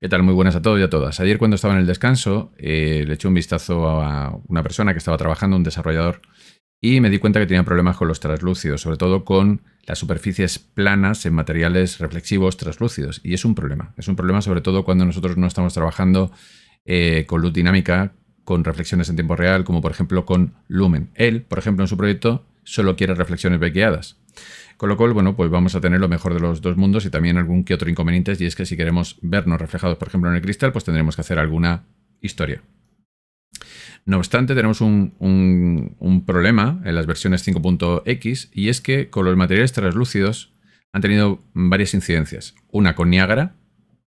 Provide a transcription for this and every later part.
¿Qué tal? Muy buenas a todos y a todas. Ayer cuando estaba en el descanso eh, le eché un vistazo a una persona que estaba trabajando, un desarrollador, y me di cuenta que tenía problemas con los traslúcidos, sobre todo con las superficies planas en materiales reflexivos traslúcidos. Y es un problema. Es un problema sobre todo cuando nosotros no estamos trabajando eh, con luz dinámica, con reflexiones en tiempo real, como por ejemplo con Lumen. Él, por ejemplo, en su proyecto solo quiere reflexiones bequeadas. Con lo cual, bueno, pues vamos a tener lo mejor de los dos mundos y también algún que otro inconveniente, y es que si queremos vernos reflejados, por ejemplo, en el cristal, pues tendremos que hacer alguna historia. No obstante, tenemos un, problema en las versiones 5.x y es que con los materiales translúcidos han tenido varias incidencias. Una con Niágara,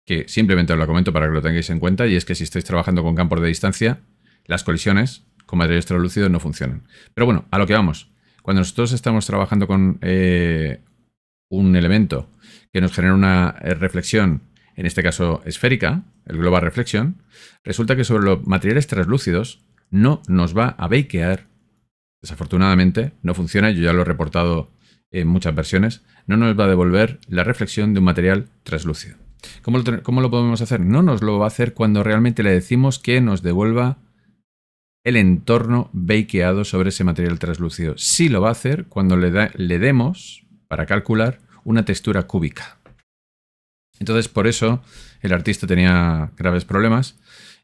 que simplemente os la comento para que lo tengáis en cuenta, y es que si estáis trabajando con campos de distancia, las colisiones con materiales translúcidos no funcionan. Pero bueno, a lo que vamos. Cuando nosotros estamos trabajando con eh, un elemento que nos genera una eh, reflexión, en este caso esférica, el global reflexión, resulta que sobre los materiales translúcidos no nos va a bakear. Desafortunadamente, no funciona, yo ya lo he reportado en muchas versiones, no nos va a devolver la reflexión de un material translúcido. ¿Cómo lo podemos hacer? No nos lo va a hacer cuando realmente le decimos que nos devuelva el entorno bakeado sobre ese material translúcido. Sí lo va a hacer cuando le, demos, para calcular, una textura cúbica. Entonces, por eso el artista tenía graves problemas.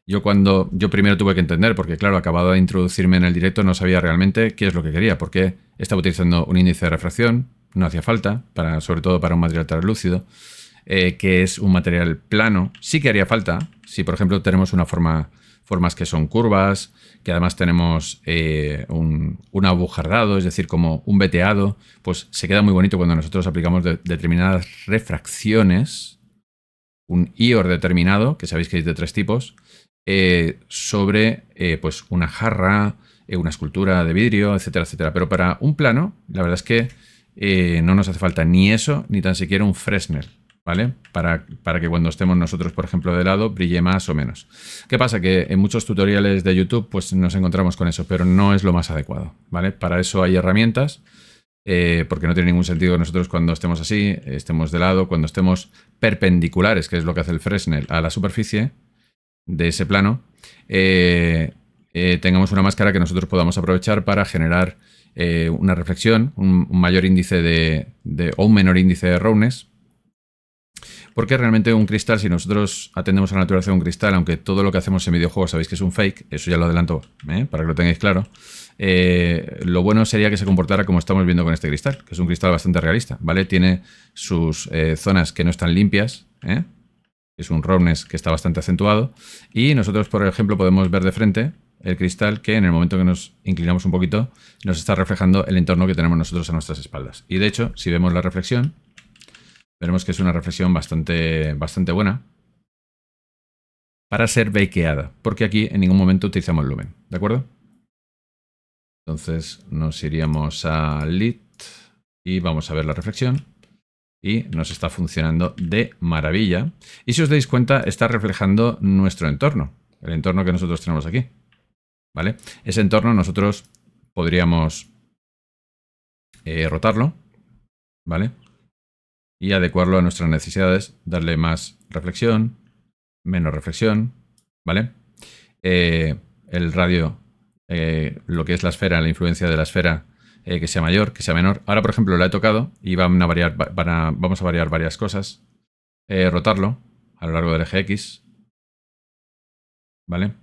Yo cuando yo primero tuve que entender, porque claro, acabado de introducirme en el directo, no sabía realmente qué es lo que quería, porque estaba utilizando un índice de refracción, no hacía falta, para, sobre todo para un material translúcido, eh, que es un material plano. Sí que haría falta, si por ejemplo tenemos una forma formas que son curvas, que además tenemos eh, un, abujardado, es decir, como un veteado, pues se queda muy bonito cuando nosotros aplicamos determinadas refracciones, un IOR determinado, que sabéis que es de tres tipos, eh, sobre eh, pues una jarra, una escultura de vidrio, etcétera, etcétera. Pero para un plano, la verdad es que no nos hace falta ni eso, ni tan siquiera un Fresnel. ¿vale? Para, para, que cuando estemos nosotros, por ejemplo, de lado, brille más o menos. ¿Qué pasa? Que en muchos tutoriales de YouTube pues nos encontramos con eso, pero no es lo más adecuado, ¿vale? Para eso hay herramientas, eh, porque no tiene ningún sentido nosotros cuando estemos así, estemos de lado, cuando estemos perpendiculares, que es lo que hace el Fresnel, a la superficie de ese plano, eh, eh, tengamos una máscara que nosotros podamos aprovechar para generar una reflexión, un, mayor índice de, o un menor índice de roughness, porque realmente un cristal, si nosotros atendemos a la naturaleza de un cristal, aunque todo lo que hacemos en videojuegos sabéis que es un fake, eso ya lo adelanto ¿eh? para que lo tengáis claro, eh, lo bueno sería que se comportara como estamos viendo con este cristal, que es un cristal bastante realista, ¿vale? Tiene sus eh, zonas que no están limpias, es un roughness que está bastante acentuado, y nosotros, por ejemplo, podemos ver de frente el cristal que en el momento que nos inclinamos un poquito nos está reflejando el entorno que tenemos nosotros a nuestras espaldas. Y de hecho, si vemos la reflexión, Veremos que es una reflexión bastante, bastante buena para ser bakeada, porque aquí en ningún momento utilizamos Lumen, ¿de acuerdo? Entonces nos iríamos a lit y vamos a ver la reflexión. Y nos está funcionando de maravilla. Y si os dais cuenta, está reflejando nuestro entorno, el entorno que nosotros tenemos aquí. ¿Vale? Ese entorno nosotros podríamos eh, rotarlo, ¿vale? y adecuarlo a nuestras necesidades, darle más reflexión, menos reflexión, ¿vale? Eh, el radio, eh, lo que es la esfera, la influencia de la esfera, eh, que sea mayor, que sea menor. Ahora, por ejemplo, la he tocado y a variar, vamos a variar varias cosas. rotarlo a lo largo del eje X, ¿vale?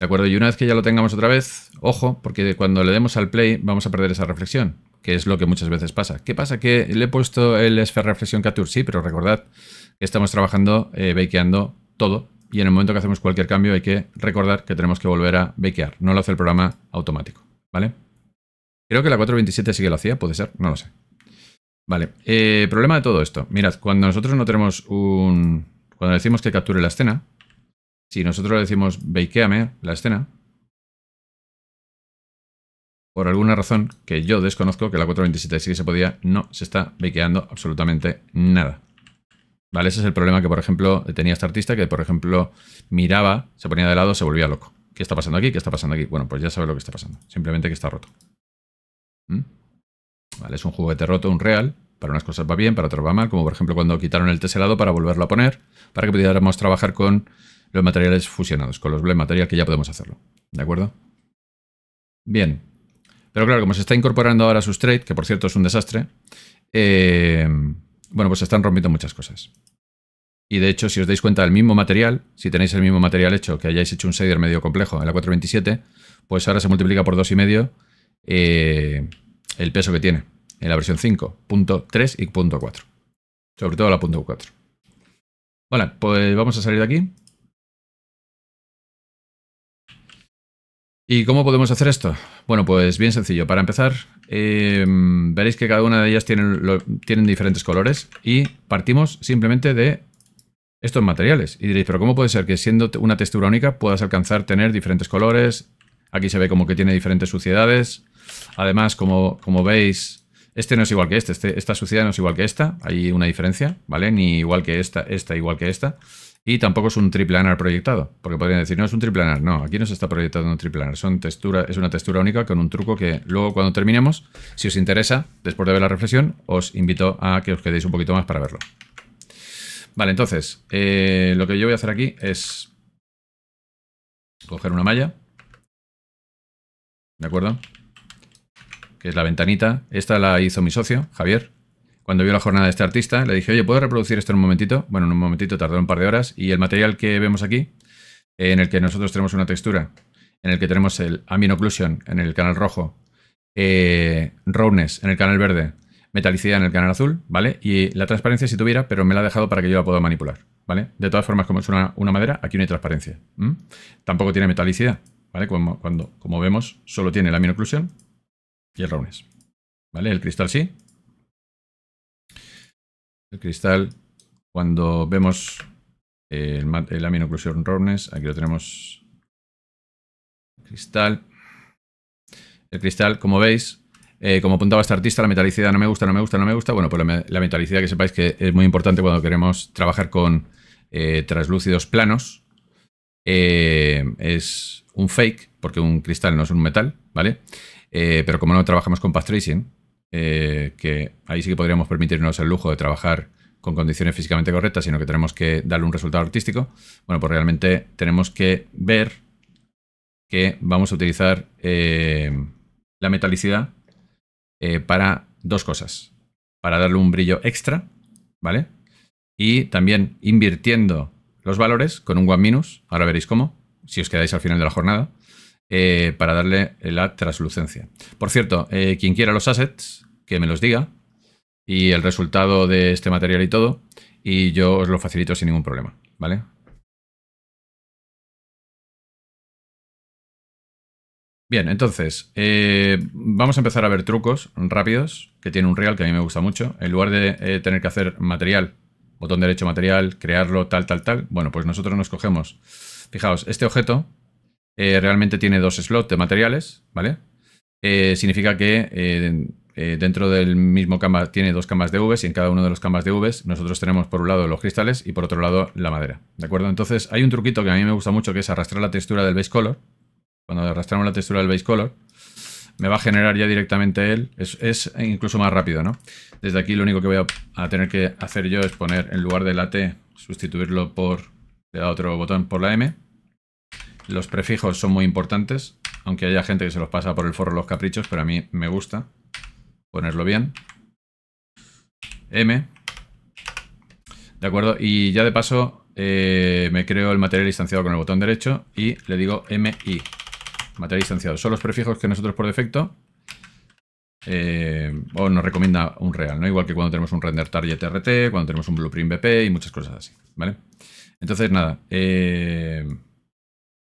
¿De acuerdo? Y una vez que ya lo tengamos otra vez, ojo, porque cuando le demos al play vamos a perder esa reflexión que es lo que muchas veces pasa. ¿Qué pasa? Que le he puesto el esfera reflexión Capture, sí, pero recordad que estamos trabajando eh, bakeando todo y en el momento que hacemos cualquier cambio hay que recordar que tenemos que volver a bakear. No lo hace el programa automático, ¿vale? Creo que la 427 sí que lo hacía, puede ser, no lo sé. Vale, eh, problema de todo esto. Mirad, cuando nosotros no tenemos un... Cuando decimos que capture la escena, si nosotros le decimos bakeame la escena, por alguna razón que yo desconozco, que la 4.27 sí que se podía, no se está bequeando absolutamente nada. Vale, ese es el problema que, por ejemplo, tenía este artista que, por ejemplo, miraba, se ponía de lado, se volvía loco. ¿Qué está pasando aquí? ¿Qué está pasando aquí? Bueno, pues ya sabe lo que está pasando. Simplemente que está roto. ¿Mm? es un juguete roto, un real. Para unas cosas va bien, para otras va mal. Como por ejemplo cuando quitaron el teselado para volverlo a poner, para que pudiéramos trabajar con los materiales fusionados, con los blend material que ya podemos hacerlo. ¿De acuerdo? Bien, pero claro, como se está incorporando ahora su trade que por cierto es un desastre, eh, bueno, pues se están rompiendo muchas cosas. Y de hecho, si os dais cuenta del mismo material, si tenéis el mismo material hecho, que hayáis hecho un shader medio complejo en la 427, pues ahora se multiplica por 2,5 eh, el peso que tiene en la versión 5.3 y 4. Sobre todo la 4. Bueno, pues vamos a salir de aquí. ¿Y cómo podemos hacer esto? Bueno, pues bien sencillo. Para empezar, eh, veréis que cada una de ellas tienen, tienen diferentes colores y partimos simplemente de estos materiales. Y diréis, pero ¿cómo puede ser que siendo una textura única puedas alcanzar tener diferentes colores? Aquí se ve como que tiene diferentes suciedades. Además, como, como veis, este no es igual que este, este esta suciedad no es igual que esta. Hay una diferencia, ¿vale? Ni igual que esta, esta igual que esta. Y tampoco es un triplanar proyectado, porque podrían decir, no, es un triplanar. No, aquí no se está proyectando un triplanar, son es una textura única con un truco que luego cuando terminemos, si os interesa, después de ver la reflexión, os invito a que os quedéis un poquito más para verlo. Vale, entonces, eh, lo que yo voy a hacer aquí es coger una malla, ¿de acuerdo? Que es la ventanita, esta la hizo mi socio, Javier, cuando vio la jornada de este artista, le dije, oye, ¿puedo reproducir esto en un momentito? Bueno, en un momentito tardó un par de horas. Y el material que vemos aquí, eh, en el que nosotros tenemos una textura, en el que tenemos el Amino Occlusion en el canal rojo, eh, Rowness en el canal verde, Metalicidad en el canal azul, ¿vale? Y la transparencia si tuviera, pero me la ha dejado para que yo la pueda manipular, ¿vale? De todas formas, como es una, madera, aquí no hay transparencia. Tampoco tiene metalicidad, ¿vale? Como, cuando, como vemos, solo tiene la Amino Occlusion y el Rowness. ¿Vale? El cristal sí, el cristal, cuando vemos eh, el, el amino aquí lo tenemos, cristal, el cristal, como veis, eh, como apuntaba esta artista, la metalicidad no me gusta, no me gusta, no me gusta. Bueno, pues la, metalicidad que sepáis que es muy importante cuando queremos trabajar con eh, traslúcidos translúcidos planos. es un fake, porque un cristal no es un metal, ¿vale? pero como no trabajamos con path tracing, eh, que ahí sí que podríamos permitirnos el lujo de trabajar con condiciones físicamente correctas, sino que tenemos que darle un resultado artístico, bueno, pues realmente tenemos que ver que vamos a utilizar eh, la metalicidad eh, para dos cosas. Para darle un brillo extra, ¿vale? Y también invirtiendo los valores con un one minus, ahora veréis cómo, si os quedáis al final de la jornada, eh, para darle la translucencia. Por cierto, eh, quien quiera los assets, que me los diga, y el resultado de este material y todo, y yo os lo facilito sin ningún problema, ¿vale? Bien, entonces, eh, vamos a empezar a ver trucos rápidos que tiene un real que a mí me gusta mucho. En lugar de tener que hacer material, botón derecho material, crearlo, tal, tal, tal, bueno, pues nosotros nos cogemos, fijaos, este objeto eh, realmente tiene dos slots de materiales, ¿vale? Eh, significa que eh, dentro del mismo cama tiene dos camas de Vs y en cada uno de los camas de Vs nosotros tenemos por un lado los cristales y por otro lado la madera, ¿de acuerdo? Entonces hay un truquito que a mí me gusta mucho que es arrastrar la textura del base color. Cuando arrastramos la textura del base color, me va a generar ya directamente él. Es, incluso más rápido, ¿no? Desde aquí lo único que voy a, tener que hacer yo es poner en lugar de la T, sustituirlo por, otro botón por la M. Los prefijos son muy importantes, aunque haya gente que se los pasa por el forro los caprichos, pero a mí me gusta ponerlo bien. M. De acuerdo, y ya de paso eh, me creo el material distanciado con el botón derecho y le digo MI, material distanciado. Son los prefijos que nosotros por defecto eh, o nos recomienda un real, ¿no? Igual que cuando tenemos un render target RT, cuando tenemos un blueprint BP y muchas cosas así, ¿vale? Entonces, nada, eh,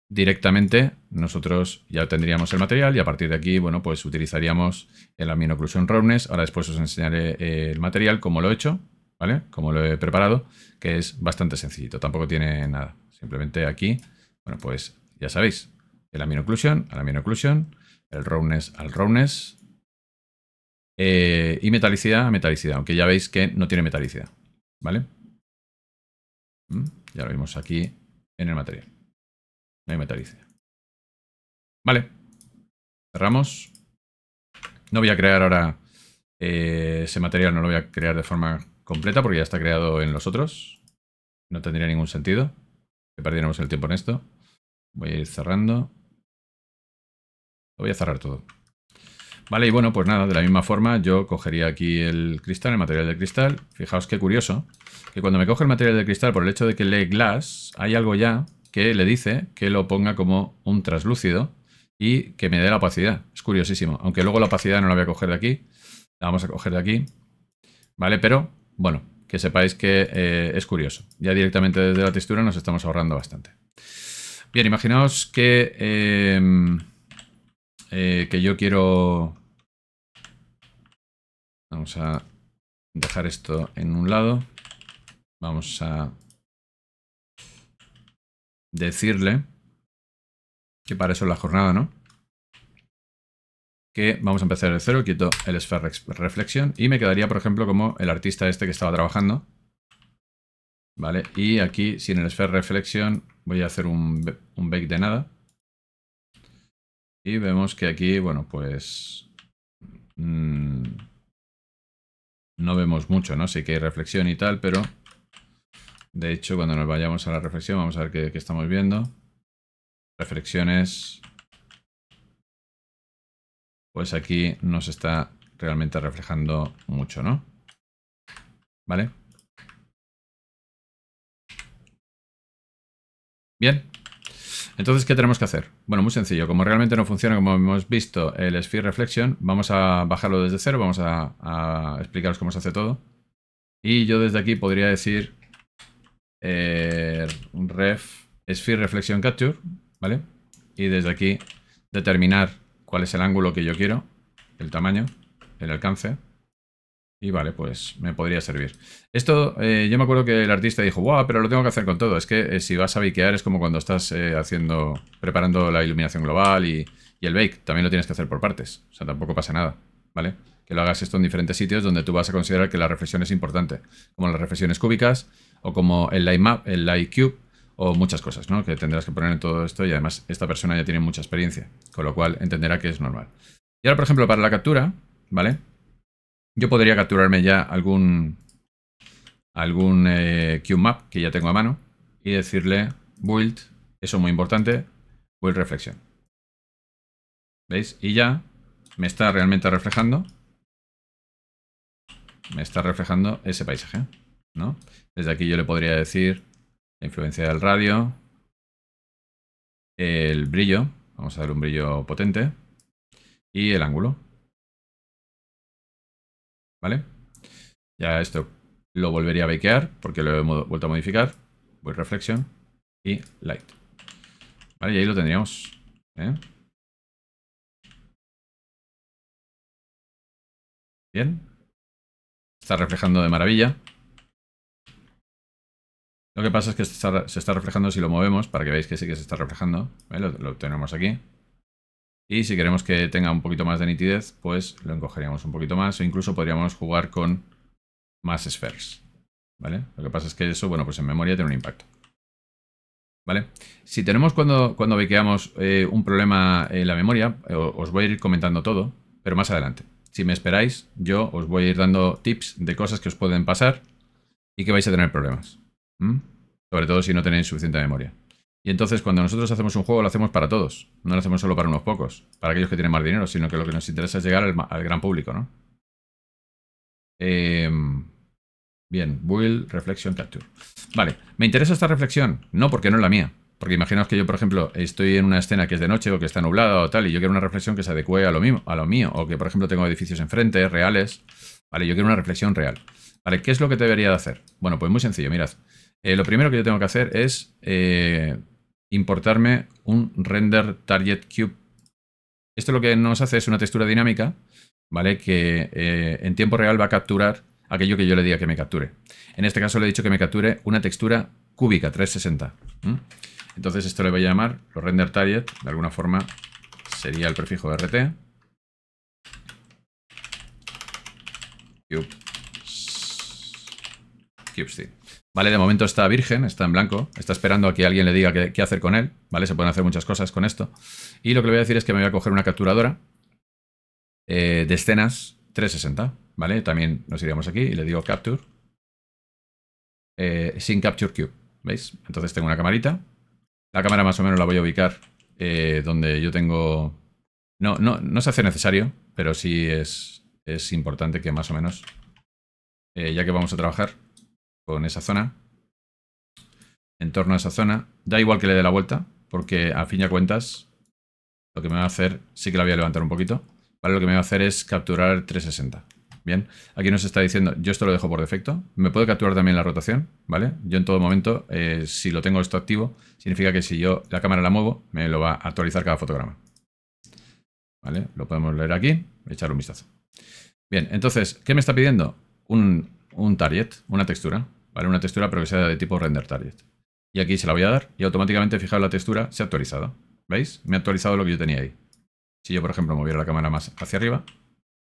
directamente nosotros ya tendríamos el material y a partir de aquí, bueno, pues utilizaríamos el aminoclusión Occlusion Ahora después os enseñaré eh, el material, como lo he hecho, ¿vale? Como lo he preparado, que es bastante sencillito, tampoco tiene nada. Simplemente aquí, bueno, pues ya sabéis, el aminoclusión a al aminoclusión, el Roughness al Roughness eh, y metalicidad a metalicidad, aunque ya veis que no tiene metalicidad, ¿vale? Mm, ya lo vimos aquí en el material. No hay metalicia. Vale. Cerramos. No voy a crear ahora eh, ese material, no lo voy a crear de forma completa porque ya está creado en los otros. No tendría ningún sentido que perdiéramos el tiempo en esto. Voy a ir cerrando. Lo voy a cerrar todo. Vale, y bueno, pues nada, de la misma forma yo cogería aquí el cristal, el material de cristal. Fijaos qué curioso, que cuando me coge el material de cristal por el hecho de que lee glass, hay algo ya que le dice que lo ponga como un traslúcido. y que me dé la opacidad. Es curiosísimo. Aunque luego la opacidad no la voy a coger de aquí. La vamos a coger de aquí. ¿Vale? Pero, bueno, que sepáis que eh, es curioso. Ya directamente desde la textura nos estamos ahorrando bastante. Bien, imaginaos que, em, eh, que yo quiero... Vamos a dejar esto en un lado. Vamos a decirle, que para eso es la jornada, ¿no? Que vamos a empezar de cero, quito el Sphere reflexión y me quedaría, por ejemplo, como el artista este que estaba trabajando. ¿Vale? Y aquí, sin el Sphere reflexión voy a hacer un, un bake de nada. Y vemos que aquí, bueno, pues... Mm, no vemos mucho, ¿no? Sí que hay reflexión y tal, pero de hecho, cuando nos vayamos a la reflexión, vamos a ver qué, estamos viendo. Reflexiones. Pues aquí nos está realmente reflejando mucho, ¿no? ¿Vale? Bien. Entonces, ¿qué tenemos que hacer? Bueno, muy sencillo. Como realmente no funciona, como hemos visto, el Sphere Reflection, vamos a bajarlo desde cero, vamos a, a explicaros cómo se hace todo. Y yo desde aquí podría decir eh, ref sphere reflection capture, ¿vale? Y desde aquí determinar cuál es el ángulo que yo quiero, el tamaño, el alcance. Y vale, pues me podría servir. Esto, eh, yo me acuerdo que el artista dijo, wow, pero lo tengo que hacer con todo. Es que eh, si vas a bikear, es como cuando estás eh, haciendo, preparando la iluminación global y, el bake. También lo tienes que hacer por partes. O sea, tampoco pasa nada, ¿vale? Que lo hagas esto en diferentes sitios donde tú vas a considerar que la reflexión es importante. Como las reflexiones cúbicas, o como el Map, el Light Cube o muchas cosas, ¿no? Que tendrás que poner en todo esto y además esta persona ya tiene mucha experiencia, con lo cual entenderá que es normal. Y ahora, por ejemplo, para la captura, ¿vale? Yo podría capturarme ya algún, algún eh, QMap que ya tengo a mano y decirle build, eso muy importante, build reflexión. ¿Veis? Y ya me está realmente reflejando, me está reflejando ese paisaje. Desde aquí yo le podría decir la influencia del radio, el brillo, vamos a darle un brillo potente, y el ángulo. ¿Vale? Ya esto lo volvería a bakear porque lo he vuelto a modificar. Voy reflexión y light. Vale, y ahí lo tendríamos. ¿eh? Bien. Está reflejando de maravilla. Lo que pasa es que se está, reflejando si lo movemos, para que veáis que sí que se está reflejando. Lo, obtenemos tenemos aquí. Y si queremos que tenga un poquito más de nitidez, pues lo encogeríamos un poquito más. O incluso podríamos jugar con más spheres. ¿Vale? Lo que pasa es que eso, bueno, pues en memoria tiene un impacto. ¿Vale? Si tenemos cuando, cuando eh, un problema en la memoria, eh, os voy a ir comentando todo, pero más adelante. Si me esperáis, yo os voy a ir dando tips de cosas que os pueden pasar y que vais a tener problemas. ¿Mm? Sobre todo si no tenéis suficiente memoria. Y entonces cuando nosotros hacemos un juego lo hacemos para todos, no lo hacemos solo para unos pocos, para aquellos que tienen más dinero, sino que lo que nos interesa es llegar al, gran público, ¿no? Em, bien, Build, Reflection, Capture. Vale, me interesa esta reflexión, no porque no es la mía, porque imaginaos que yo, por ejemplo, estoy en una escena que es de noche o que está nublada o tal, y yo quiero una reflexión que se adecue a lo, mismo, a lo mío, o que, por ejemplo, tengo edificios enfrente, reales, ¿vale? Yo quiero una reflexión real. ¿Vale? ¿Qué es lo que debería de hacer? Bueno, pues muy sencillo, mirad. Eh, lo primero que yo tengo que hacer es eh, importarme un render target cube. Esto lo que nos hace es una textura dinámica, ¿vale? Que eh, en tiempo real va a capturar aquello que yo le diga que me capture. En este caso le he dicho que me capture una textura cúbica 360. Entonces esto le voy a llamar, lo render target, de alguna forma sería el prefijo RT. Cube. ¿Vale? De momento está virgen, está en blanco, está esperando a que alguien le diga qué, hacer con él, ¿vale? Se pueden hacer muchas cosas con esto. Y lo que le voy a decir es que me voy a coger una capturadora eh, de escenas 360, ¿vale? También nos iríamos aquí y le digo capture eh, sin capture cube, ¿veis? Entonces tengo una camarita. La cámara más o menos la voy a ubicar eh, donde yo tengo... No, no, no se hace necesario, pero sí es importante que más o menos, ya que vamos a trabajar, con esa zona, en torno a esa zona. Da igual que le dé la vuelta, porque a fin de cuentas, lo que me va a hacer, sí que la voy a levantar un poquito, ¿vale? Lo que me va a hacer es capturar 360. Bien, aquí nos está diciendo, yo esto lo dejo por defecto, me puede capturar también la rotación, ¿vale? Yo en todo momento, eh, si lo tengo esto activo, significa que si yo la cámara la muevo, me lo va a actualizar cada fotograma. ¿Vale? Lo podemos leer aquí, echar un vistazo. Bien, entonces, ¿qué me está pidiendo? Un, un target, una textura. Una textura pero de tipo render target. Y aquí se la voy a dar y automáticamente, fijaos, la textura se ha actualizado. ¿Veis? Me ha actualizado lo que yo tenía ahí. Si yo, por ejemplo, moviera la cámara más hacia arriba,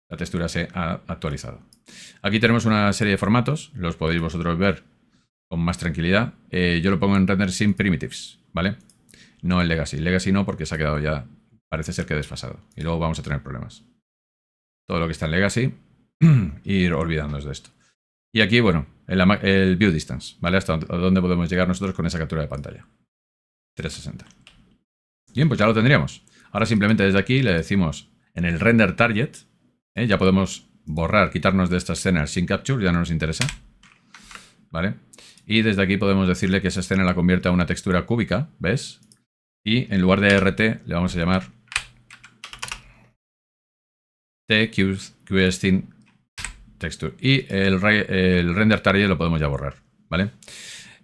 la textura se ha actualizado. Aquí tenemos una serie de formatos, los podéis vosotros ver con más tranquilidad. Eh, yo lo pongo en Render sin Primitives, ¿vale? No en Legacy. Legacy no, porque se ha quedado ya, parece ser que desfasado. Y luego vamos a tener problemas. Todo lo que está en Legacy, ir olvidándonos de esto. Y aquí, bueno, el, view distance, ¿vale? Hasta dónde podemos llegar nosotros con esa captura de pantalla. 360. Bien, pues ya lo tendríamos. Ahora simplemente desde aquí le decimos en el render target, ¿eh? ya podemos borrar, quitarnos de esta escena sin capture, ya no nos interesa. ¿Vale? Y desde aquí podemos decirle que esa escena la convierta a una textura cúbica, ¿ves? Y en lugar de RT le vamos a llamar TQStream texture. Y el, el render target lo podemos ya borrar, ¿vale?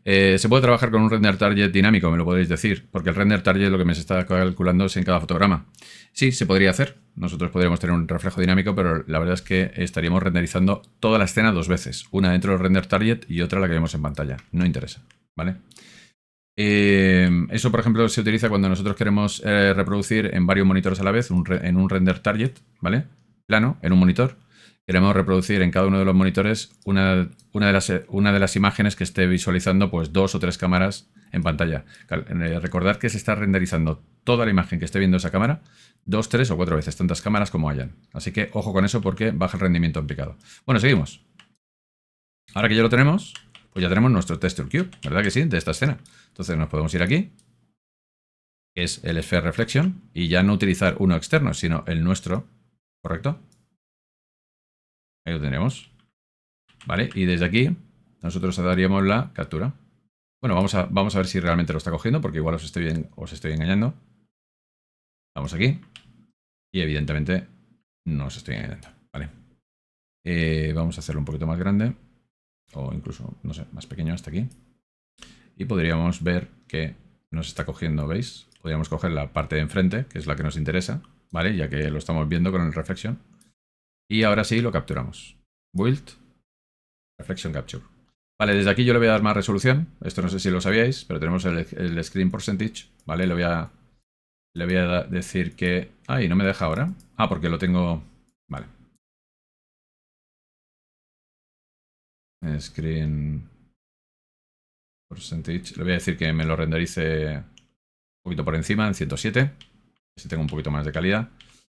Eh, ¿Se puede trabajar con un render target dinámico? Me lo podéis decir, porque el render target lo que me se está calculando es en cada fotograma. Sí, se podría hacer. Nosotros podríamos tener un reflejo dinámico, pero la verdad es que estaríamos renderizando toda la escena dos veces. Una dentro del render target y otra la que vemos en pantalla. No interesa, ¿vale? Eh, eso, por ejemplo, se utiliza cuando nosotros queremos eh, reproducir en varios monitores a la vez, en un render target, ¿vale? Plano, en un monitor queremos reproducir en cada uno de los monitores una, una, de, las, una de las imágenes que esté visualizando pues, dos o tres cámaras en pantalla. Eh, recordar que se está renderizando toda la imagen que esté viendo esa cámara dos, tres o cuatro veces, tantas cámaras como hayan. Así que ojo con eso porque baja el rendimiento en Bueno, seguimos. Ahora que ya lo tenemos, pues ya tenemos nuestro texture cube, ¿verdad que sí? De esta escena. Entonces nos podemos ir aquí, que es el Sphere Reflection, y ya no utilizar uno externo, sino el nuestro, ¿correcto? Ahí lo tenemos. ¿Vale? Y desde aquí nosotros daríamos la captura. Bueno, vamos a, vamos a ver si realmente lo está cogiendo, porque igual os estoy, os estoy engañando. Vamos aquí. Y evidentemente no os estoy engañando. ¿Vale? Eh, vamos a hacerlo un poquito más grande. O incluso, no sé, más pequeño hasta aquí. Y podríamos ver que nos está cogiendo, ¿veis? Podríamos coger la parte de enfrente, que es la que nos interesa, ¿vale? Ya que lo estamos viendo con el reflexión. Y ahora sí lo capturamos. Build. Reflection Capture. Vale, desde aquí yo le voy a dar más resolución. Esto no sé si lo sabíais, pero tenemos el, screen percentage. Vale, le voy a, le voy a decir que... Ay, no me deja ahora. Ah, porque lo tengo... Vale. Screen percentage. Le voy a decir que me lo renderice un poquito por encima, en 107. Si tengo un poquito más de calidad.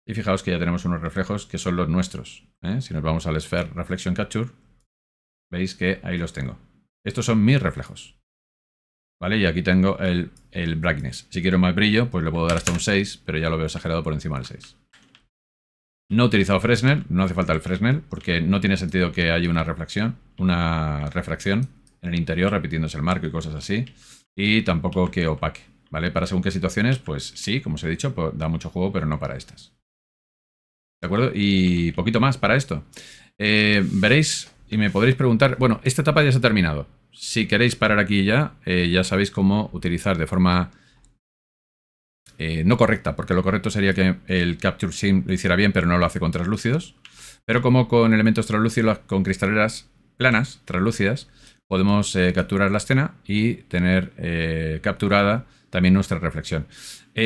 Y fijaos que ya tenemos unos reflejos que son los nuestros. ¿eh? Si nos vamos al Sphere Reflection Capture, veis que ahí los tengo. Estos son mis reflejos. ¿Vale? Y aquí tengo el, Blackness. Si quiero más brillo, pues le puedo dar hasta un 6, pero ya lo veo exagerado por encima del 6. No he utilizado Fresnel, no hace falta el Fresnel, porque no tiene sentido que haya una reflexión, una refracción en el interior, repitiéndose el marco y cosas así. Y tampoco que opaque, ¿vale? Para según qué situaciones, pues sí, como os he dicho, pues da mucho juego, pero no para estas. ¿De acuerdo? Y poquito más para esto. Eh, veréis y me podréis preguntar, bueno, esta etapa ya se ha terminado. Si queréis parar aquí ya, eh, ya sabéis cómo utilizar de forma eh, no correcta, porque lo correcto sería que el Capture Sim lo hiciera bien, pero no lo hace con translúcidos. Pero como con elementos translúcidos, con cristaleras planas, translúcidas, podemos capturar la escena y tener capturada también nuestra reflexión.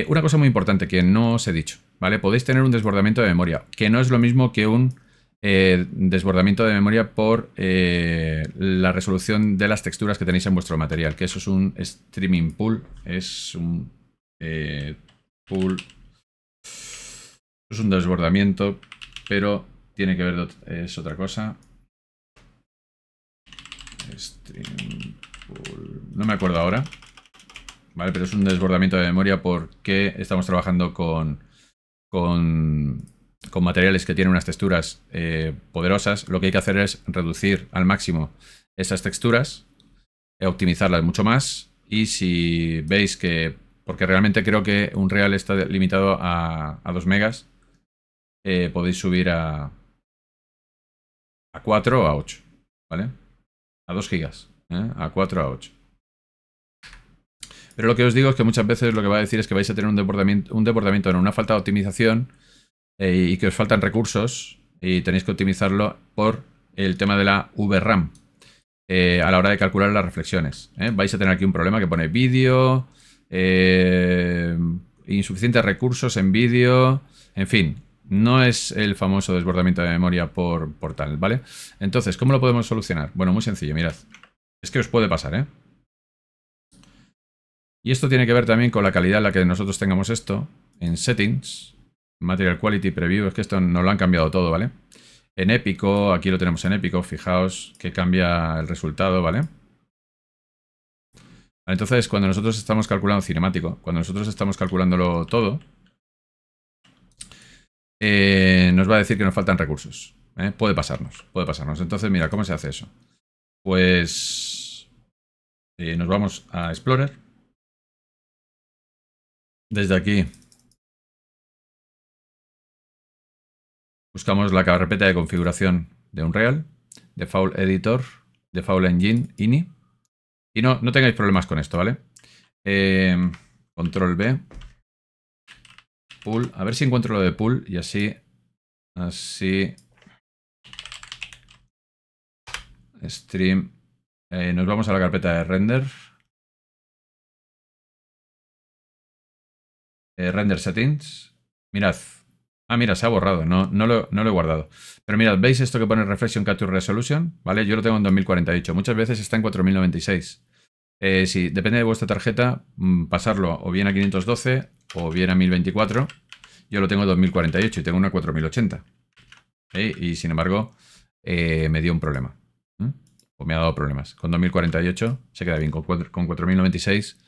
una cosa muy importante que no os he dicho. Podéis tener un desbordamiento de memoria, que no es lo mismo que un eh, desbordamiento de memoria por eh, la resolución de las texturas que tenéis en vuestro material, que eso es un streaming pool, es un eh, pool, es un desbordamiento, pero tiene que ver, es otra cosa. pool, no me acuerdo ahora, ¿vale? Pero es un desbordamiento de memoria porque estamos trabajando con con, materiales que tienen unas texturas eh, poderosas, lo que hay que hacer es reducir al máximo esas texturas, eh, optimizarlas mucho más. Y si veis que, porque realmente creo que un real está limitado a, 2 megas, eh, podéis subir a, a 4 o a 8, ¿vale? A 2 gigas, a 4 a 8. Pero lo que os digo es que muchas veces lo que va a decir es que vais a tener un desbordamiento, un en una falta de optimización eh, y que os faltan recursos y tenéis que optimizarlo por el tema de la VRAM eh, a la hora de calcular las reflexiones. Eh. Vais a tener aquí un problema que pone vídeo, insuficientes recursos en vídeo, en fin. No es el famoso desbordamiento de memoria por, por tal, ¿vale? Entonces, ¿cómo lo podemos solucionar? Bueno, muy sencillo, mirad. Es que os puede pasar, ¿eh? Y esto tiene que ver también con la calidad en la que nosotros tengamos esto. En Settings, Material Quality Preview, es que esto no lo han cambiado todo, ¿vale? En épico, aquí lo tenemos en épico, fijaos que cambia el resultado, ¿vale? Entonces, cuando nosotros estamos calculando cinemático, cuando nosotros estamos calculándolo todo, eh, nos va a decir que nos faltan recursos. ¿eh? Puede pasarnos, puede pasarnos. Entonces, mira, ¿cómo se hace eso? Pues eh, nos vamos a Explorer. Desde aquí. Buscamos la carpeta de configuración de Unreal, de Editor, de Engine, INI. Y no, no tengáis problemas con esto, ¿vale? Eh, control B. Pull, A ver si encuentro lo de Pull y así... Así... Stream. Eh, nos vamos a la carpeta de render. Eh, render settings. Mirad. Ah, mira, se ha borrado. No, no, lo, no lo he guardado. Pero mirad, ¿veis esto que pone Reflection Capture Resolution? ¿Vale? Yo lo tengo en 2048. Muchas veces está en 4096. si eh, depende de vuestra tarjeta, mm, pasarlo o bien a 512 o bien a 1024. Yo lo tengo en 2048 y tengo una 4080. Y sin embargo, eh, me dio un problema. O me ha dado problemas. Con 2048 se queda bien. Con, con 4096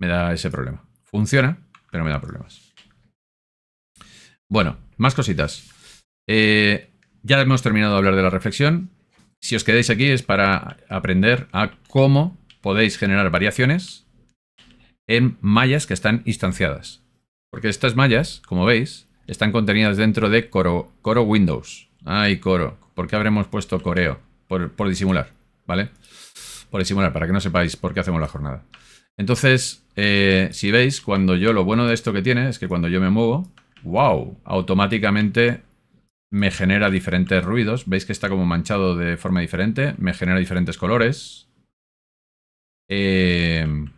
me da ese problema. Funciona, pero me da problemas. Bueno, más cositas. Eh, ya hemos terminado de hablar de la reflexión. Si os quedáis aquí es para aprender a cómo podéis generar variaciones en mallas que están instanciadas. Porque estas mallas, como veis, están contenidas dentro de Coro, Coro Windows. Ay, Coro. ¿Por qué habremos puesto Coreo? Por, por disimular, ¿vale? Por disimular, para que no sepáis por qué hacemos la jornada. Entonces, eh, si veis, cuando yo, lo bueno de esto que tiene es que cuando yo me muevo, wow, automáticamente me genera diferentes ruidos. Veis que está como manchado de forma diferente, me genera diferentes colores. Em,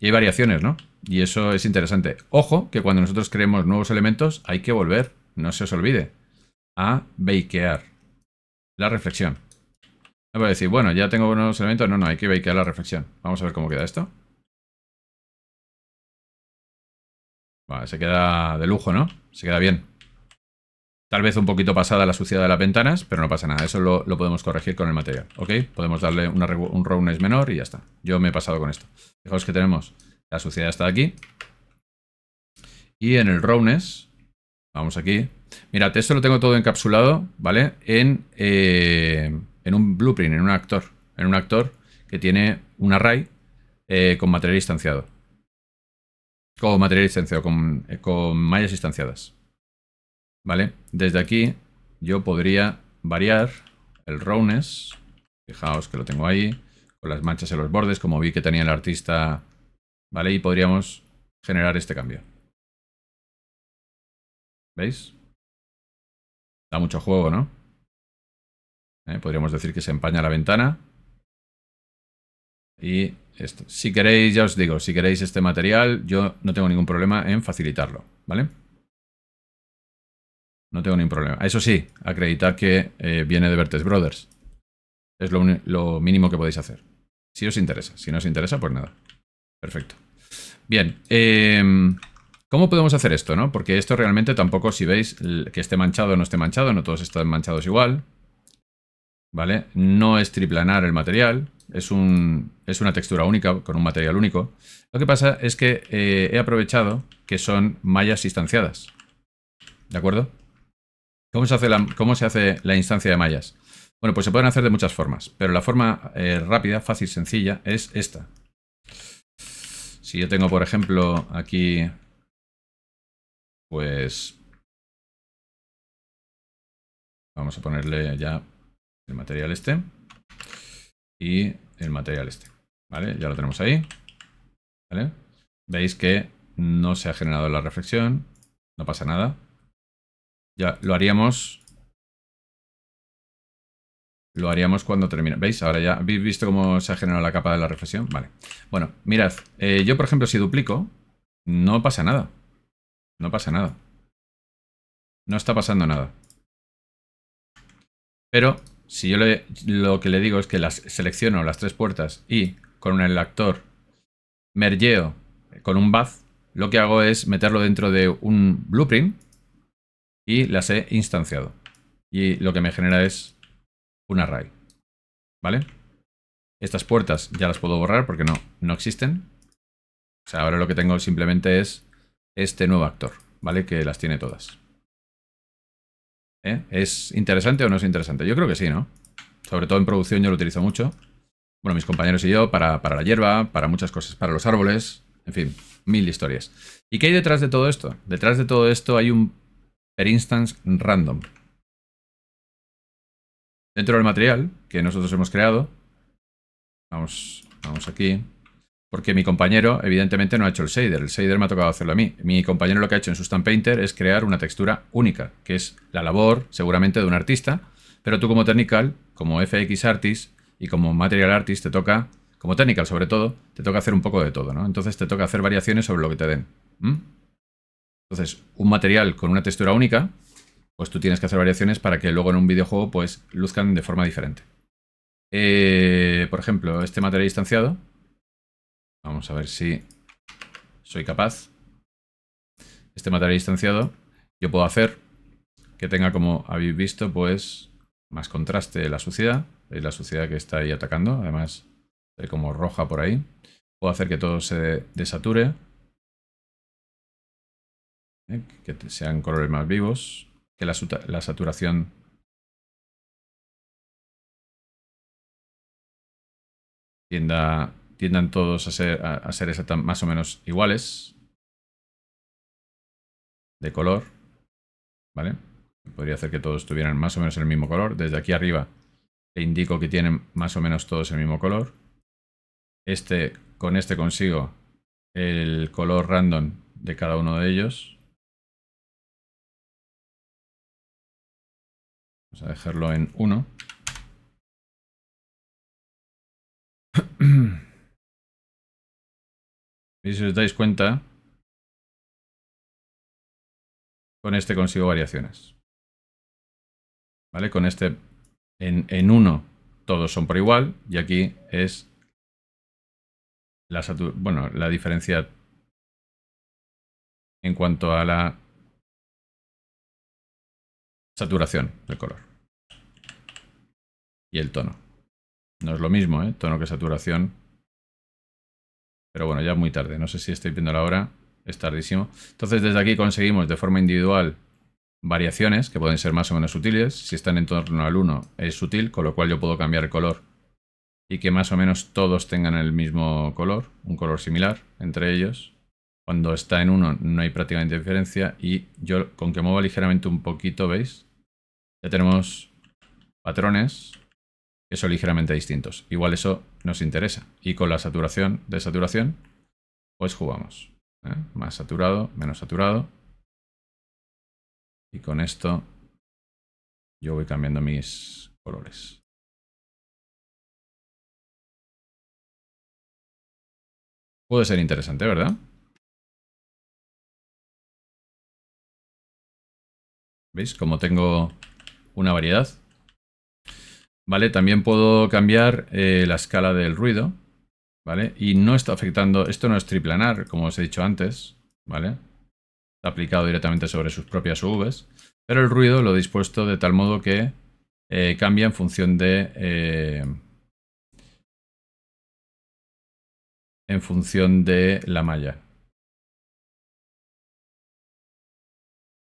y hay variaciones, ¿no? Y eso es interesante. Ojo que cuando nosotros creemos nuevos elementos hay que volver, no se os olvide, a bakear la reflexión. Me voy a decir, bueno, ya tengo unos elementos. No, no, hay que bakear la reflexión. Vamos a ver cómo queda esto. se queda de lujo, ¿no? Se queda bien. Tal vez un poquito pasada la suciedad de las ventanas, pero no pasa nada. Eso lo, podemos corregir con el material, ¿ok? Podemos darle un roughness menor y ya está. Yo me he pasado con esto. Fijaos que tenemos la suciedad está aquí. Y en el roughness, vamos aquí. Mirad, esto lo tengo todo encapsulado, ¿vale? En... Eh, en un blueprint, en un actor, en un actor que tiene un array con material distanciado. Con material instanciado, con, eh, mallas distanciadas. ¿Vale? Desde aquí yo podría variar el roughness. Fijaos que lo tengo ahí. Con las manchas en los bordes, como vi que tenía el artista. ¿Vale? Y podríamos generar este cambio. ¿Veis? Da mucho juego, ¿no? ¿eh? podríamos decir que se empaña la ventana. Y esto. Si queréis, ya os digo, si queréis este material, yo no tengo ningún problema en facilitarlo, ¿vale? No tengo ningún problema. Eso sí, acreditar que eh, viene de Vertex Brothers. Es lo, mínimo que podéis hacer. Si os interesa. Si no os interesa, pues nada. Perfecto. Bien. Em, ¿Cómo podemos hacer esto, Porque esto realmente tampoco, si veis, que esté manchado o no esté manchado, no todos están manchados igual. ¿vale? No es triplanar el material, es, un, es una textura única con un material único. Lo que pasa es que eh, he aprovechado que son mallas instanciadas, ¿de acuerdo? ¿Cómo se, hace la, ¿Cómo se hace la instancia de mallas? Bueno, pues se pueden hacer de muchas formas, pero la forma eh, rápida, fácil, sencilla es esta. Si yo tengo, por ejemplo, aquí, pues... Vamos a ponerle ya el material este y el material este. ¿Vale? Ya lo tenemos ahí. ¿Vale? Veis que no se ha generado la reflexión, no pasa nada. Ya lo haríamos. Lo haríamos cuando termine. ¿Veis? Ahora ya habéis visto cómo se ha generado la capa de la reflexión. Vale. Bueno, mirad. Eh, yo, por ejemplo, si duplico, no pasa nada. No pasa nada. No está pasando nada. Pero si yo lo que le digo es que las selecciono las tres puertas y con el actor mergeo con un bath, lo que hago es meterlo dentro de un blueprint y las he instanciado. Y lo que me genera es un array. ¿Vale? Estas puertas ya las puedo borrar porque no, no existen. O sea, ahora lo que tengo simplemente es este nuevo actor, ¿vale? Que las tiene todas. ¿eh? ¿Es interesante o no es interesante? Yo creo que sí, ¿no? Sobre todo en producción yo lo utilizo mucho. Bueno, mis compañeros y yo, para, la hierba, para muchas cosas, para los árboles, en fin, mil historias. ¿Y qué hay detrás de todo esto? Detrás de todo esto hay un per instance random. Dentro del material que nosotros hemos creado, vamos, vamos aquí, porque mi compañero, evidentemente, no ha hecho el shader. El shader me ha tocado hacerlo a mí. Mi compañero lo que ha hecho en Substance Painter es crear una textura única, que es la labor, seguramente, de un artista. Pero tú como Technical, como FX Artist y como Material Artist te toca, como Technical sobre todo, te toca hacer un poco de todo, ¿no? Entonces te toca hacer variaciones sobre lo que te den. Entonces, un material con una textura única, pues tú tienes que hacer variaciones para que luego en un videojuego pues luzcan de forma diferente. Eh, por ejemplo, este material distanciado, Vamos a ver si soy capaz. Este material distanciado yo puedo hacer que tenga, como habéis visto, pues más contraste la suciedad. ¿Veis la suciedad que está ahí atacando? Además, hay como roja por ahí. Puedo hacer que todo se desature. ¿eh? Que sean colores más vivos. Que la, la saturación tienda tiendan todos a ser, más o menos iguales. De color. ¿Vale? Podría hacer que todos tuvieran más o menos el mismo color. Desde aquí arriba le indico que tienen más o menos todos el mismo color. Este, con este consigo el color random de cada uno de ellos. Vamos a dejarlo en 1. Y si os dais cuenta, con este consigo variaciones. ¿Vale? Con este en, uno todos son por igual y aquí es la, bueno, la diferencia en cuanto a la saturación del color y el tono. No es lo mismo, ¿eh? tono que saturación, pero bueno, ya es muy tarde. No sé si estoy viendo la hora. Es tardísimo. Entonces desde aquí conseguimos de forma individual variaciones que pueden ser más o menos útiles. Si están en torno al 1 es sutil, con lo cual yo puedo cambiar el color y que más o menos todos tengan el mismo color, un color similar entre ellos. Cuando está en 1 no hay prácticamente diferencia y yo con que mueva ligeramente un poquito, ¿veis? Ya tenemos patrones, eso ligeramente distintos. Igual eso nos interesa. Y con la saturación de saturación, pues jugamos. ¿eh? Más saturado, menos saturado. Y con esto yo voy cambiando mis colores. Puede ser interesante, ¿verdad? ¿Veis? Como tengo una variedad ¿vale? También puedo cambiar eh, la escala del ruido, ¿vale? Y no está afectando, esto no es triplanar, como os he dicho antes, ¿vale? Está aplicado directamente sobre sus propias UVs, pero el ruido lo he dispuesto de tal modo que eh, cambia en función de... Eh, en función de la malla.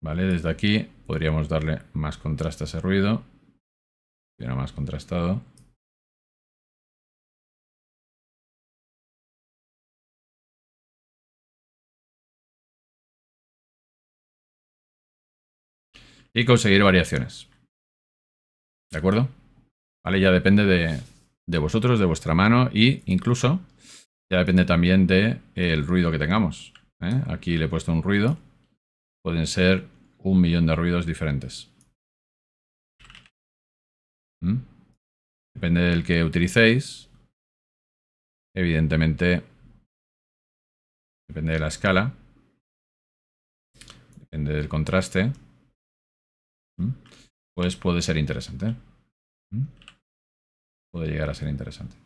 Vale, desde aquí podríamos darle más contraste a ese ruido era más contrastado. Y conseguir variaciones. ¿De acuerdo? ¿Vale? Ya depende de, vosotros, de vuestra mano e incluso ya depende también del de, eh, el ruido que tengamos. ¿eh? Aquí le he puesto un ruido. Pueden ser un millón de ruidos diferentes. ¿Mm? Depende del que utilicéis. Evidentemente, depende de la escala. Depende del contraste. ¿Mm? Pues puede ser interesante. ¿Mm? Puede llegar a ser interesante.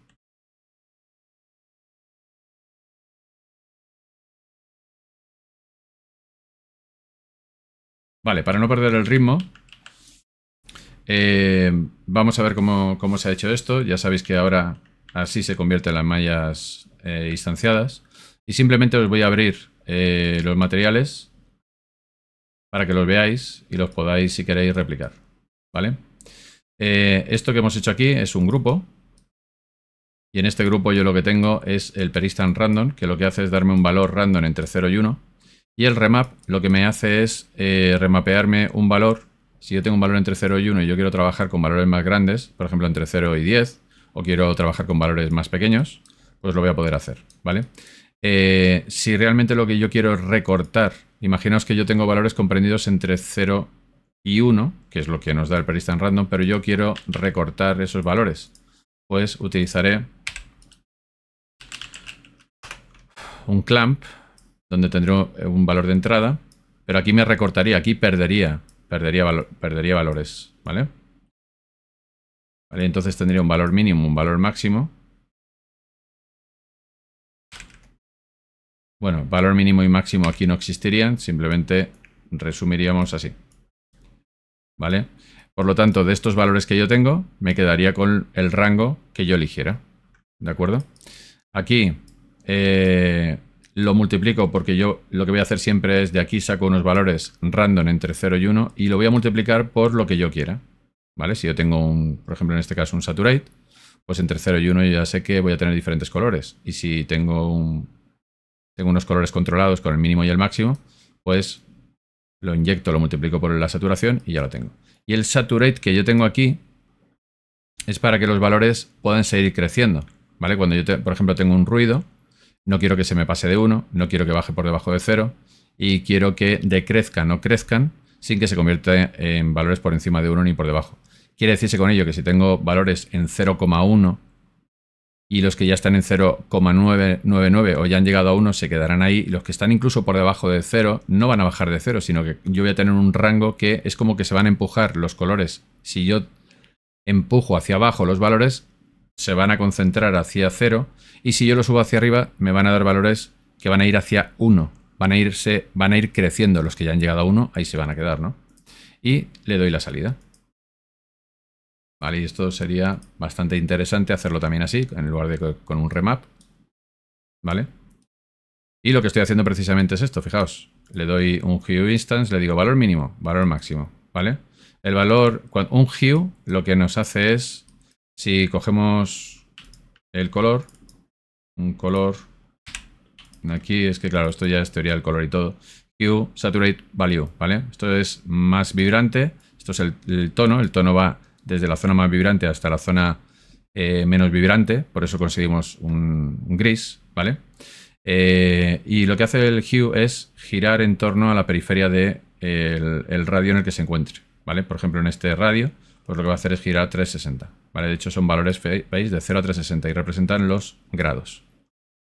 Vale, para no perder el ritmo, eh, vamos a ver cómo, se ha hecho esto. Ya sabéis que ahora así se convierten las mallas eh, instanciadas. Y simplemente os voy a abrir eh, los materiales para que los veáis y los podáis, si queréis, replicar. ¿Vale? esto que hemos hecho aquí es un grupo. Y en este grupo yo lo que tengo es el peristan random, que lo que hace es darme un valor random entre 0 y 1. Y el remap lo que me hace es remapearme un valor si yo tengo un valor entre 0 y 1 y yo quiero trabajar con valores más grandes, por ejemplo entre 0 y 10, o quiero trabajar con valores más pequeños, pues lo voy a poder hacer, ¿vale? Eh, si realmente lo que yo quiero es recortar, imaginaos que yo tengo valores comprendidos entre 0 y 1, que es lo que nos da el peristan random, pero yo quiero recortar esos valores, pues utilizaré un clamp, donde tendré un valor de entrada, pero aquí me recortaría, aquí perdería perdería, perdería valores, ¿vale? Vale, entonces tendría un valor mínimo, un valor máximo. Bueno, valor mínimo y máximo aquí no existirían, simplemente resumiríamos así. ¿Vale? Por lo tanto, de estos valores que yo tengo, me quedaría con el rango que yo eligiera. ¿De acuerdo? Aquí eh, lo multiplico porque yo lo que voy a hacer siempre es de aquí saco unos valores random entre 0 y 1 y lo voy a multiplicar por lo que yo quiera. ¿Vale? Si yo tengo, un, por ejemplo, en este caso un saturate, pues entre 0 y 1 ya sé que voy a tener diferentes colores. Y si tengo, un, tengo unos colores controlados con el mínimo y el máximo, pues lo inyecto, lo multiplico por la saturación y ya lo tengo. Y el saturate que yo tengo aquí es para que los valores puedan seguir creciendo. ¿Vale? Cuando yo, por ejemplo, tengo un ruido, no quiero que se me pase de 1, no quiero que baje por debajo de 0 y quiero que decrezcan o crezcan sin que se convierta en valores por encima de 1 ni por debajo. Quiere decirse con ello que si tengo valores en 0,1 y los que ya están en 0,999 o ya han llegado a 1 se quedarán ahí y los que están incluso por debajo de 0 no van a bajar de 0, sino que yo voy a tener un rango que es como que se van a empujar los colores. Si yo empujo hacia abajo los valores, se van a concentrar hacia 0 y si yo lo subo hacia arriba me van a dar valores que van a ir hacia 1, van a irse van a ir creciendo los que ya han llegado a 1, ahí se van a quedar, ¿no? Y le doy la salida. Vale, y esto sería bastante interesante hacerlo también así, en lugar de con un remap. ¿Vale? Y lo que estoy haciendo precisamente es esto, fijaos. Le doy un hue instance, le digo valor mínimo, valor máximo, ¿vale? El valor, un hue lo que nos hace es si cogemos el color, un color, aquí es que claro, esto ya es teoría del color y todo. Hue, Saturate, Value, ¿vale? Esto es más vibrante, esto es el, tono, el tono va desde la zona más vibrante hasta la zona eh, menos vibrante, por eso conseguimos un, gris, ¿vale? Eh, y lo que hace el hue es girar en torno a la periferia del de, el radio en el que se encuentre, ¿vale? Por ejemplo, en este radio pues lo que va a hacer es girar 360. ¿vale? De hecho, son valores, veis, de 0 a 360 y representan los grados.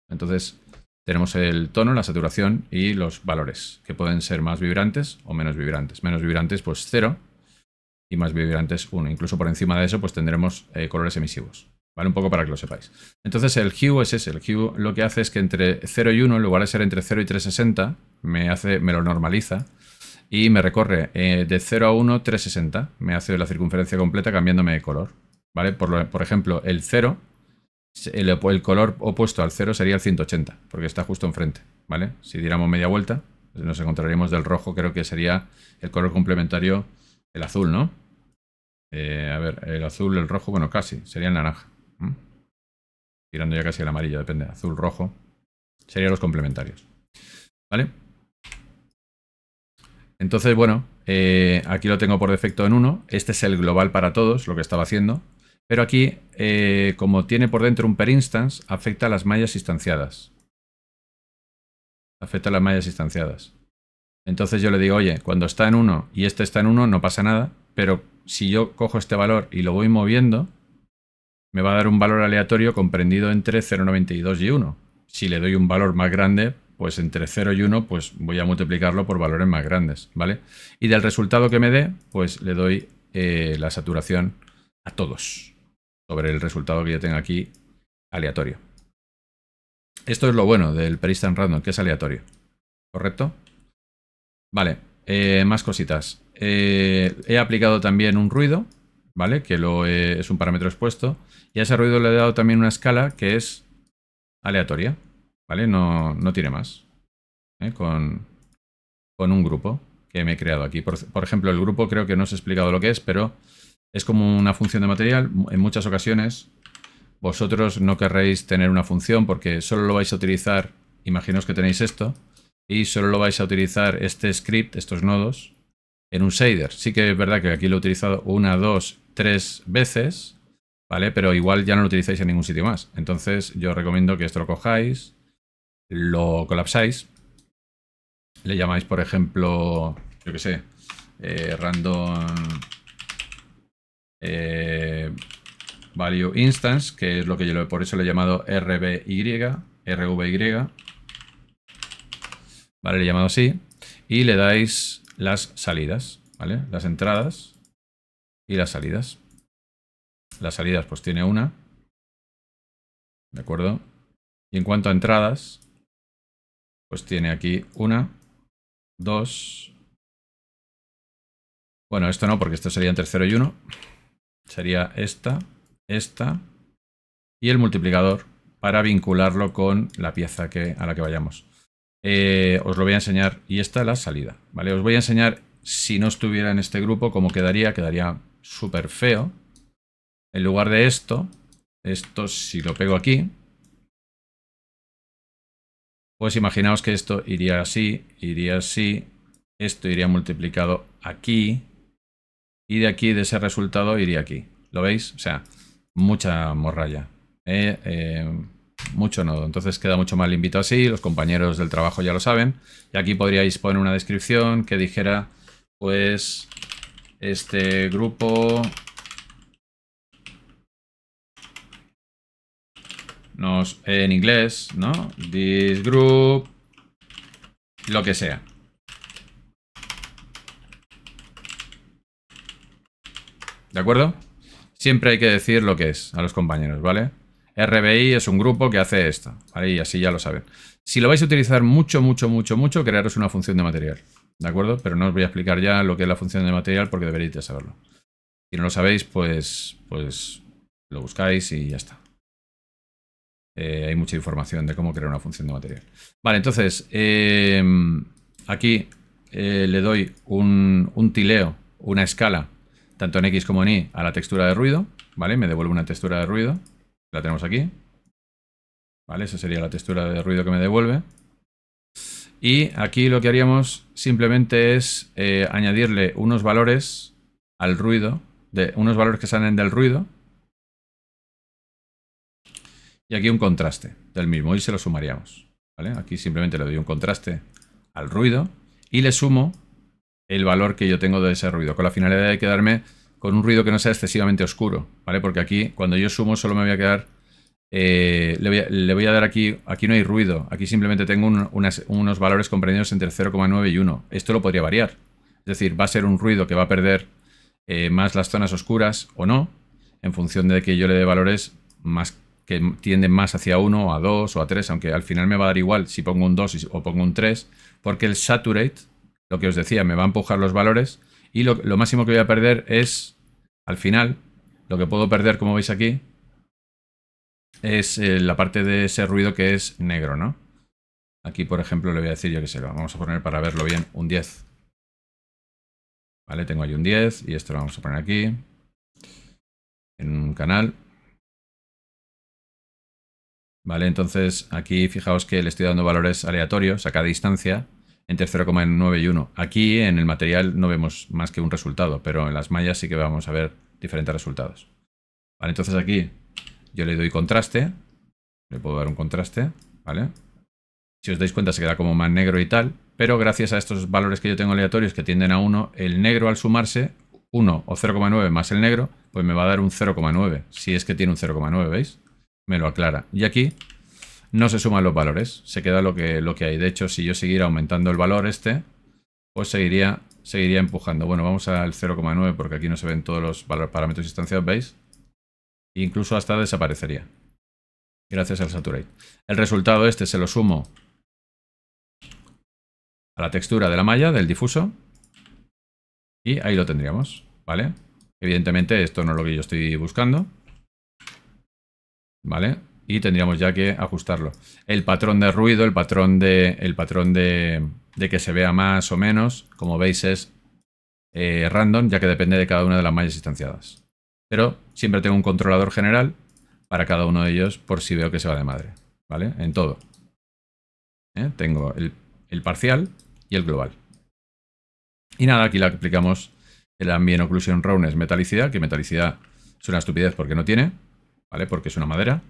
Entonces, tenemos el tono, la saturación y los valores, que pueden ser más vibrantes o menos vibrantes. Menos vibrantes, pues 0 y más vibrantes 1. Incluso por encima de eso, pues tendremos eh, colores emisivos. ¿Vale? Un poco para que lo sepáis. Entonces, el hue es ese. El hue lo que hace es que entre 0 y 1, en lugar de ser entre 0 y 360, me, hace, me lo normaliza y me recorre eh, de 0 a 1 360. Me hace la circunferencia completa cambiándome de color. ¿Vale? Por, ejemplo, el 0, el, color opuesto al 0 sería el 180, porque está justo enfrente. ¿Vale? Si diéramos media vuelta, pues nos encontraríamos del rojo, creo que sería el color complementario, el azul, ¿no? Eh, a ver, el azul, el rojo, bueno, casi, sería el naranja. Tirando ya casi el amarillo, depende, azul, rojo. Serían los complementarios. ¿Vale? Entonces, bueno, eh, aquí lo tengo por defecto en 1. Este es el global para todos, lo que estaba haciendo. Pero aquí, eh, como tiene por dentro un per instance, afecta a las mallas instanciadas. Afecta a las mallas instanciadas. Entonces yo le digo, oye, cuando está en 1 y este está en 1 no pasa nada, pero si yo cojo este valor y lo voy moviendo, me va a dar un valor aleatorio comprendido entre 0,92 y 1. Si le doy un valor más grande, pues entre 0 y 1, pues voy a multiplicarlo por valores más grandes, ¿vale? Y del resultado que me dé, pues le doy eh, la saturación a todos sobre el resultado que yo tenga aquí aleatorio. Esto es lo bueno del peristan random, que es aleatorio, ¿correcto? Vale, eh, más cositas. Eh, he aplicado también un ruido, ¿vale? Que lo, es un parámetro expuesto. Y a ese ruido le he dado también una escala que es aleatoria. ¿Vale? No, no tiene más. ¿eh? Con, un grupo que me he creado aquí. Por, ejemplo, el grupo creo que no os he explicado lo que es, pero es como una función de material. En muchas ocasiones vosotros no querréis tener una función porque solo lo vais a utilizar, imaginaos que tenéis esto, y solo lo vais a utilizar este script, estos nodos, en un shader. Sí que es verdad que aquí lo he utilizado una, dos, tres veces, ¿vale? Pero igual ya no lo utilizáis en ningún sitio más. Entonces yo recomiendo que esto lo cojáis, lo colapsáis. Le llamáis, por ejemplo, yo que sé, eh, random eh, value instance, que es lo que yo por eso le he llamado RBY, RVY. Vale, le he llamado así. Y le dais las salidas, ¿vale? Las entradas y las salidas. Las salidas pues tiene una. ¿De acuerdo? Y en cuanto a entradas, pues tiene aquí una, dos. Bueno, esto no, porque esto sería entre 0 y uno. Sería esta, esta y el multiplicador para vincularlo con la pieza que, a la que vayamos. Eh, os lo voy a enseñar y esta es la salida, ¿vale? Os voy a enseñar si no estuviera en este grupo cómo quedaría, quedaría súper feo. En lugar de esto, esto si lo pego aquí, pues imaginaos que esto iría así, iría así, esto iría multiplicado aquí y de aquí, de ese resultado, iría aquí. ¿Lo veis? O sea, mucha morralla. ¿eh? Eh, mucho nodo. Entonces queda mucho más invito así, los compañeros del trabajo ya lo saben. Y aquí podríais poner una descripción que dijera, pues, este grupo nos, en inglés, ¿no? This group, lo que sea. ¿De acuerdo? Siempre hay que decir lo que es a los compañeros, ¿vale? RBI es un grupo que hace esto, ahí así ya lo saben. Si lo vais a utilizar mucho, mucho, mucho, mucho, crearos una función de material, ¿de acuerdo? Pero no os voy a explicar ya lo que es la función de material porque deberéis de saberlo. Si no lo sabéis, pues, pues lo buscáis y ya está. Eh, hay mucha información de cómo crear una función de material. Vale, entonces, em, aquí eh, le doy un, un, tileo, una escala, tanto en X como en Y, a la textura de ruido, ¿vale? Me devuelve una textura de ruido, la tenemos aquí, ¿vale? Esa sería la textura de ruido que me devuelve. Y aquí lo que haríamos simplemente es eh, añadirle unos valores al ruido, unos valores que salen del ruido, y aquí un contraste del mismo, y se lo sumaríamos. ¿vale? Aquí simplemente le doy un contraste al ruido y le sumo el valor que yo tengo de ese ruido, con la finalidad de quedarme con un ruido que no sea excesivamente oscuro, ¿vale? Porque aquí, cuando yo sumo, solo me voy a quedar... Eh, le, voy a, dar aquí... Aquí no hay ruido, aquí simplemente tengo unos valores comprendidos entre 0,9 y 1. Esto lo podría variar. Es decir, va a ser un ruido que va a perder eh, más las zonas oscuras o no, en función de que yo le dé valores más que tienden más hacia uno, a dos o a 3, aunque al final me va a dar igual si pongo un 2 o pongo un 3, porque el saturate, lo que os decía, me va a empujar los valores y lo, máximo que voy a perder es, al final, lo que puedo perder, como veis aquí, es eh, la parte de ese ruido que es negro, ¿no? Aquí, por ejemplo, le voy a decir, yo que sé, lo vamos a poner para verlo bien, un 10. Vale, tengo ahí un 10 y esto lo vamos a poner aquí, en un canal. ¿Vale? Entonces aquí fijaos que le estoy dando valores aleatorios a cada distancia entre 0,9 y 1. Aquí en el material no vemos más que un resultado, pero en las mallas sí que vamos a ver diferentes resultados. Vale, entonces aquí yo le doy contraste, le puedo dar un contraste, ¿vale? Si os dais cuenta se queda como más negro y tal, pero gracias a estos valores que yo tengo aleatorios que tienden a 1, el negro al sumarse, 1 o 0,9 más el negro, pues me va a dar un 0,9, si es que tiene un 0,9, ¿veis? me lo aclara. Y aquí no se suman los valores, se queda lo que, lo que hay. De hecho, si yo seguiría aumentando el valor este, pues seguiría, seguiría empujando. Bueno, vamos al 0,9 porque aquí no se ven todos los parámetros instanciados, ¿veis? Incluso hasta desaparecería. Gracias al saturate. El resultado este se lo sumo a la textura de la malla, del difuso. Y ahí lo tendríamos, ¿vale? Evidentemente esto no es lo que yo estoy buscando. ¿Vale? Y tendríamos ya que ajustarlo. El patrón de ruido, el patrón de. El patrón de, de que se vea más o menos. Como veis, es eh, random, ya que depende de cada una de las mallas distanciadas, Pero siempre tengo un controlador general para cada uno de ellos por si veo que se va de madre. ¿Vale? En todo. ¿Eh? Tengo el, el parcial y el global. Y nada, aquí le aplicamos el Ambient Occlusion es Metalicidad, que metalicidad es una estupidez porque no tiene. ¿Vale? Porque es una madera.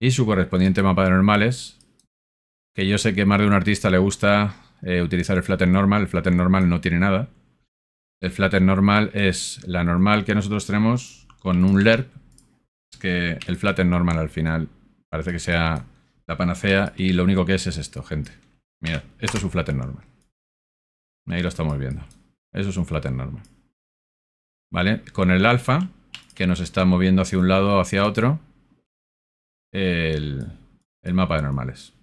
Y su correspondiente mapa de normales. Que yo sé que más de un artista le gusta eh, utilizar el flatten normal. El flatten normal no tiene nada. El flatten normal es la normal que nosotros tenemos con un lerp. Es que el flatten normal al final parece que sea la panacea y lo único que es es esto, gente. mira esto es un flatten normal. Ahí lo estamos viendo. Eso es un flatten normal. ¿Vale? Con el alfa que nos está moviendo hacia un lado o hacia otro el, mapa de normales.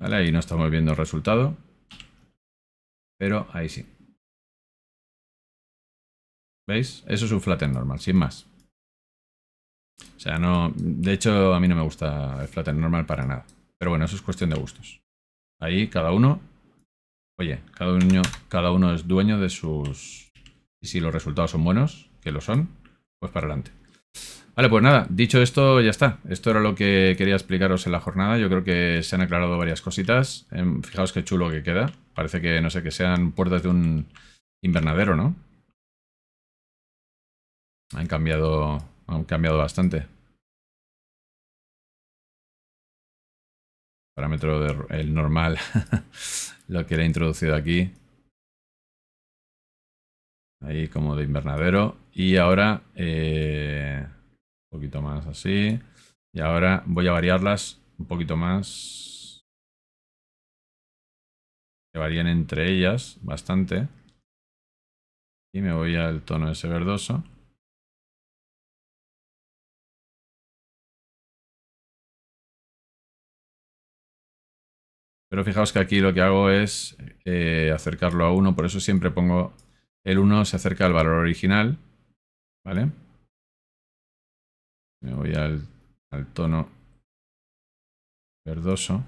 ahí no estamos viendo el resultado, pero ahí sí. ¿Veis? Eso es un flatten normal, sin más. O sea, no... De hecho, a mí no me gusta el flatten normal para nada. Pero bueno, eso es cuestión de gustos. Ahí cada uno. Oye, cada uno, cada uno es dueño de sus... Y si los resultados son buenos, que lo son, pues para adelante. Vale, pues nada, dicho esto, ya está. Esto era lo que quería explicaros en la jornada. Yo creo que se han aclarado varias cositas. Em, fijaos qué chulo que queda. Parece que, no sé, que sean puertas de un invernadero, ¿no? Han cambiado, han cambiado bastante. parámetro del normal, lo que le he introducido aquí. Ahí como de invernadero. Y ahora, eh, un poquito más así. Y ahora voy a variarlas un poquito más. Que varían entre ellas bastante. Y me voy al tono ese verdoso. Pero fijaos que aquí lo que hago es eh, acercarlo a 1, por eso siempre pongo el 1 se acerca al valor original, ¿vale? Me voy al, al tono verdoso.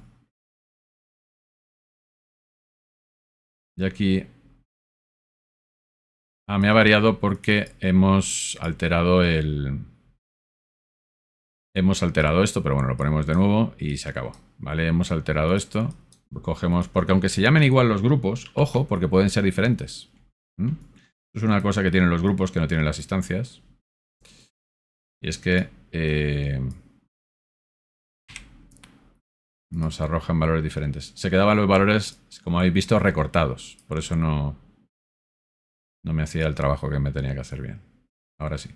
Y aquí ah, me ha variado porque hemos alterado el... Hemos alterado esto, pero bueno, lo ponemos de nuevo y se acabó. ¿Vale? Hemos alterado esto Cogemos, porque aunque se llamen igual los grupos, ojo, porque pueden ser diferentes. ¿Mm? Es una cosa que tienen los grupos que no tienen las instancias. Y es que eh, nos arrojan valores diferentes. Se quedaban los valores, como habéis visto, recortados. Por eso no, no me hacía el trabajo que me tenía que hacer bien. Ahora sí.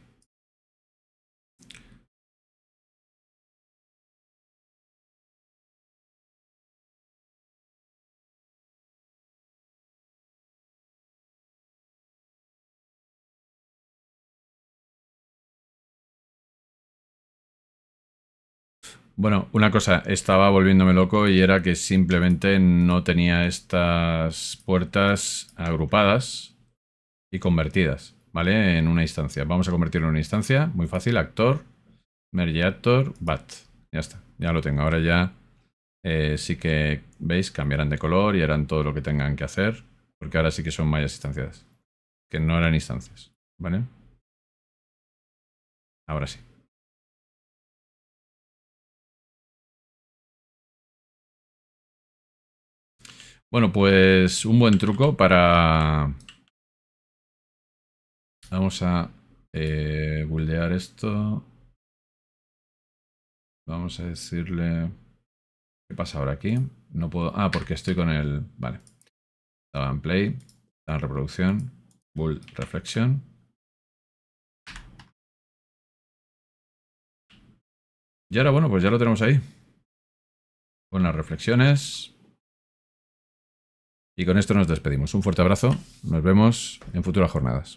Bueno, una cosa, estaba volviéndome loco y era que simplemente no tenía estas puertas agrupadas y convertidas, ¿vale? En una instancia. Vamos a convertirlo en una instancia, muy fácil, actor, merge actor, bat. Ya está, ya lo tengo. Ahora ya eh, sí que, veis, cambiarán de color y harán todo lo que tengan que hacer, porque ahora sí que son mallas instanciadas, que no eran instancias, ¿vale? Ahora sí. Bueno, pues un buen truco para... Vamos a eh, esto. Vamos a decirle... ¿Qué pasa ahora aquí? No puedo... Ah, porque estoy con el... Vale. estaba en play, la reproducción, bull reflexión. Y ahora, bueno, pues ya lo tenemos ahí. Con las reflexiones. Y con esto nos despedimos. Un fuerte abrazo. Nos vemos en futuras jornadas.